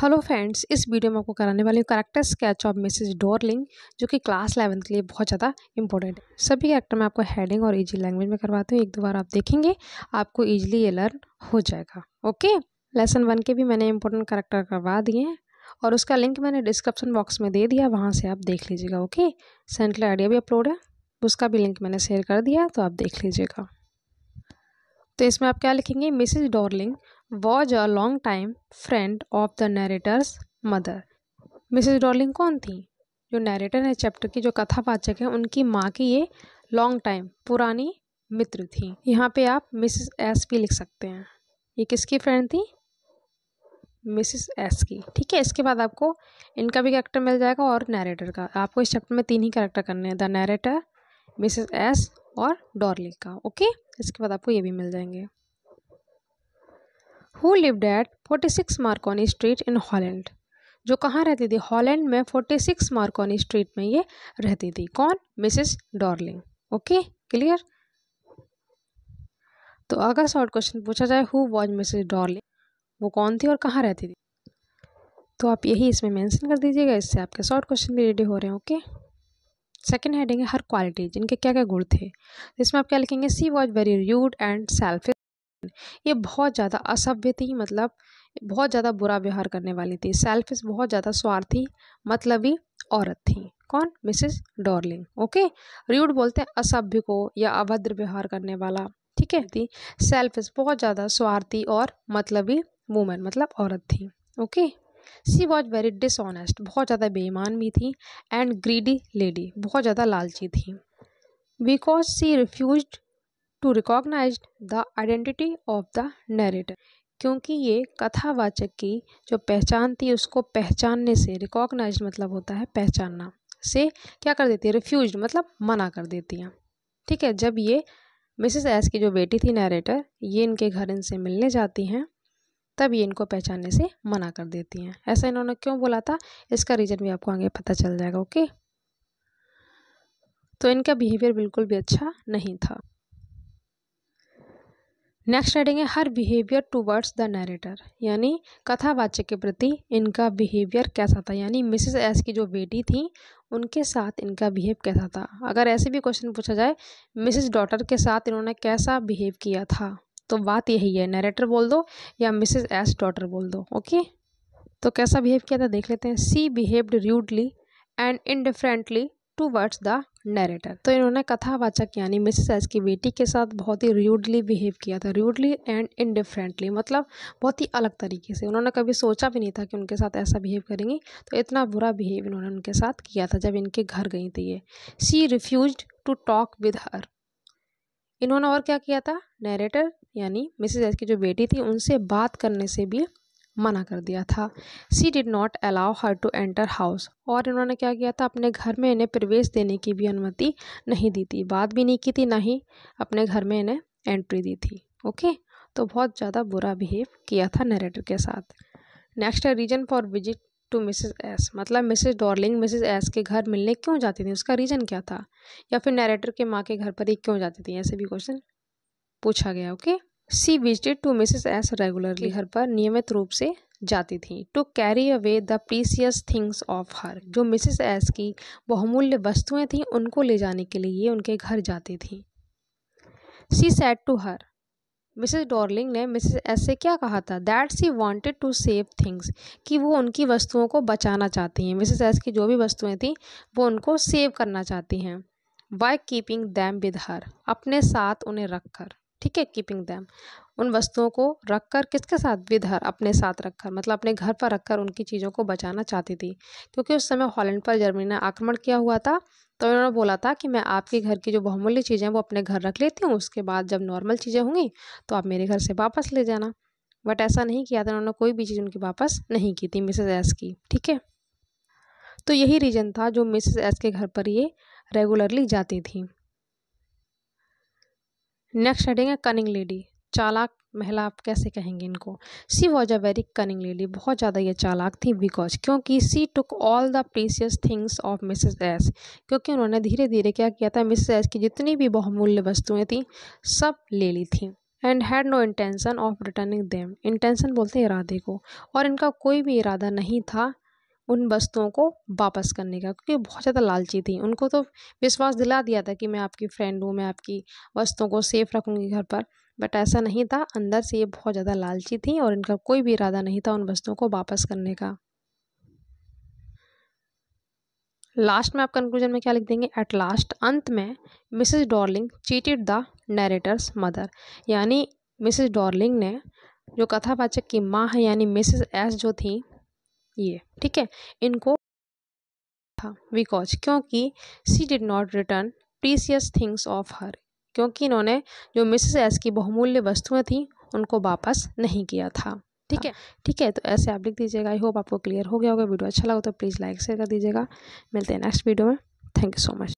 Hello friends इस video में आपको कराने वाली हूँ character sketch of Mrs Darling जो कि क्लास इलेवंथ के लिए बहुत ज़्यादा इंपॉर्टेंट है सभी एक्टर मैं आपको हेडिंग और इजी लैंग्वेज में करवाती हूँ एक दो बार आप देखेंगे आपको इजीली ये लर्न हो जाएगा ओके लेसन वन के भी मैंने इंपॉर्टेंट करेक्टर करवा दिए हैं और उसका लिंक मैंने डिस्क्रिप्शन बॉक्स में दे दिया वहाँ से आप देख लीजिएगा ओके सेंट्रल आइडिया भी अपलोड है उसका भी लिंक मैंने शेयर कर दिया तो आप देख लीजिएगा तो इसमें आप क्या लिखेंगे Mrs Darling was a long time friend of the narrator's mother Mrs Darling कौन थी जो नरेटर है चैप्टर की जो कथावाचक है उनकी माँ की ये लॉन्ग टाइम पुरानी मित्र थी यहाँ पे आप मिसिस एस भी लिख सकते हैं ये किसकी फ्रेंड थी मिसिस एस की ठीक है इसके बाद आपको इनका भी करेक्टर मिल जाएगा और नरेटर का आपको इस चैप्टर में तीन ही करेक्टर करने हैं द नरेटर मिसेस एस और डॉर्ली का ओके इसके बाद आपको ये भी मिल जाएंगे who lived at forty six Marconi street in Holland जो कहाँ रहती थी हॉलैंड में फोर्टी सिक्स मार्कोनी स्ट्रीट में ये रहती थी कौन मिसेस डॉर्लिंग ओके क्लियर तो अगर शॉर्ट क्वेश्चन पूछा जाए हु वॉज मिसेज डॉर्लिंग वो कौन थी और कहाँ रहती थी तो आप यही इसमें मेंशन कर दीजिएगा इससे आपके शॉर्ट क्वेश्चन भी रेडी हो रहे हैं ओके सेकेंड हेडिंग है हर क्वालिटी जिनके क्या क्या गुण थे जिसमें आप क्या लिखेंगे she was very rude and self ये बहुत ज़्यादा असभ्य थी मतलब बहुत ज़्यादा बुरा व्यवहार करने वाली थी सेल्फिस बहुत ज़्यादा स्वार्थी मतलबी औरत थी कौन मिसेस डॉर्लिंग ओके र्यूड बोलते हैं असभ्य को या अभद्र व्यवहार करने वाला ठीक है थी सेल्फिश बहुत ज़्यादा स्वार्थी और मतलबी वूमेन मतलब औरत थी okay she was very dishonest बहुत ज़्यादा बेईमान भी थी एंड ग्रीडी लेडी बहुत ज़्यादा लालची थी because she refuse to recognise the identity of the narrator क्योंकि ये कथावाचक की जो पहचान थी उसको पहचानने से रिकॉग्नाइज मतलब होता है पहचानना से क्या कर देती है रिफ्यूज मतलब मना कर देती हैं ठीक है जब ये मिसेस एस की जो बेटी थी नरेटर ये इनके घर इनसे मिलने जाती हैं तब ये इनको पहचानने से मना कर देती हैं ऐसा इन्होंने क्यों बोला था इसका रीज़न भी आपको आगे पता चल जाएगा ओके तो इनका बिहेवियर बिल्कुल भी अच्छा नहीं था नेक्स्ट राइडिंग है her behaviour towards the narrator यानी कथावाच्य के प्रति इनका बिहेवियर कैसा था यानी मिसेस एस की जो बेटी थी उनके साथ इनका बिहेव कैसा था अगर ऐसे भी क्वेश्चन पूछा जाए मिसेस डॉटर के साथ इन्होंने कैसा बिहेव किया था तो बात यही है नरेटर बोल दो या मिसेज एस डॉटर बोल दो ओके तो कैसा बिहेव किया था देख लेते हैं she behaved rudely and indifferently towards the narrator तो इन्होंने कथावाचक यानी मिसेस एस की बेटी के साथ बहुत ही र्यूडली बिहेव किया था र्यूडली एंड इनडिफरेंटली मतलब बहुत ही अलग तरीके से उन्होंने कभी सोचा भी नहीं था कि उनके साथ ऐसा बिहेव करेंगी तो इतना बुरा बिहेव इन्होंने उनके साथ किया था जब इनके घर गई थी ये she refuse to talk with her इन्होंने और क्या किया था नरेटर यानी मिसेज एस की जो बेटी थी उनसे बात करने से भी मना कर दिया था she did not allow her to enter house और इन्होंने क्या किया था अपने घर में इन्हें प्रवेश देने की भी अनुमति नहीं दी थी बात भी नहीं की थी ना ही अपने घर में इन्हें एंट्री दी थी ओके तो बहुत ज़्यादा बुरा बिहेव किया था नरेटर के साथ next reason for visit to Mrs S मतलब मिसेज डॉर्लिंग मिसेज एस के घर मिलने क्यों जाती थी उसका रीज़न क्या था या फिर नरेटर के माँ के घर पर ही क्यों जाती थी ऐसे भी क्वेश्चन पूछा गया okay she visited to Mrs S regularly हर पर नियमित रूप से जाती थी to carry away the precious things of her जो मिसेस एस की बहुमूल्य वस्तुएं थीं उनको ले जाने के लिए ये उनके घर जाती थी she set to her Mrs Dorling ने मिसेस एस से क्या कहा था that she wanted to save things कि वो उनकी वस्तुओं को बचाना चाहती हैं मिसेस एस की जो भी वस्तुएं थीं वो उनको सेव करना चाहती हैं by keeping them with her अपने साथ उन्हें रख कर ठीक है कीपिंग दैम उन वस्तुओं को रख कर किसके साथ विधर अपने साथ रखकर मतलब अपने घर पर रखकर उनकी चीज़ों को बचाना चाहती थी क्योंकि उस समय हॉलैंड पर जर्मनी ने आक्रमण किया हुआ था तो उन्होंने बोला था कि मैं आपके घर की जो बहुमूल्य चीज़ें वो अपने घर रख लेती हूँ उसके बाद जब नॉर्मल चीज़ें होंगी तो आप मेरे घर से वापस ले जाना बट ऐसा नहीं किया था उन्होंने कोई भी चीज़ उनकी वापस नहीं की थी मिसेज एस की ठीक है तो यही रीज़न था जो मिसेज एस के घर पर ये रेगुलरली जाती थी नेक्स्ट हेडिंग है कनिंग लेडी चालाक महिला आप कैसे कहेंगे इनको she was a very cunning lady बहुत ज़्यादा ये चालाक थी बिकॉज क्योंकि she took all the precious things of Mrs S क्योंकि उन्होंने धीरे धीरे क्या किया था मिसेस एस की जितनी भी बहुमूल्य वस्तुएं थी सब ले ली थी and had no intention of returning them intention बोलते हैं इरादे को और इनका कोई भी इरादा नहीं था उन वस्तुओं को वापस करने का क्योंकि बहुत ज़्यादा लालची थी उनको तो विश्वास दिला दिया था कि मैं आपकी फ्रेंड हूँ मैं आपकी वस्तुओं को सेफ रखूँगी घर पर बट ऐसा नहीं था अंदर से ये बहुत ज़्यादा लालची थी और इनका कोई भी इरादा नहीं था उन वस्तुओं को वापस करने का लास्ट में आप कंक्लूजन में क्या लिख देंगे एट लास्ट अंत में Mrs Dorling cheated the narrator's mother यानी मिसेस डॉर्लिंग ने जो कथावाचक की माँ है यानी मिसेस एस जो थी ये ठीक है इनको था बिकॉज क्योंकि she did not return precious things of her क्योंकि इन्होंने जो मिसेस एस की बहुमूल्य वस्तुएं थी उनको वापस नहीं किया था ठीक है हाँ। ठीक है तो ऐसे आप लिख दीजिएगा आई होप आपको क्लियर हो गया होगा वीडियो अच्छा लगा तो प्लीज़ लाइक शेयर कर दीजिएगा मिलते हैं नेक्स्ट वीडियो में थैंक यू सो मच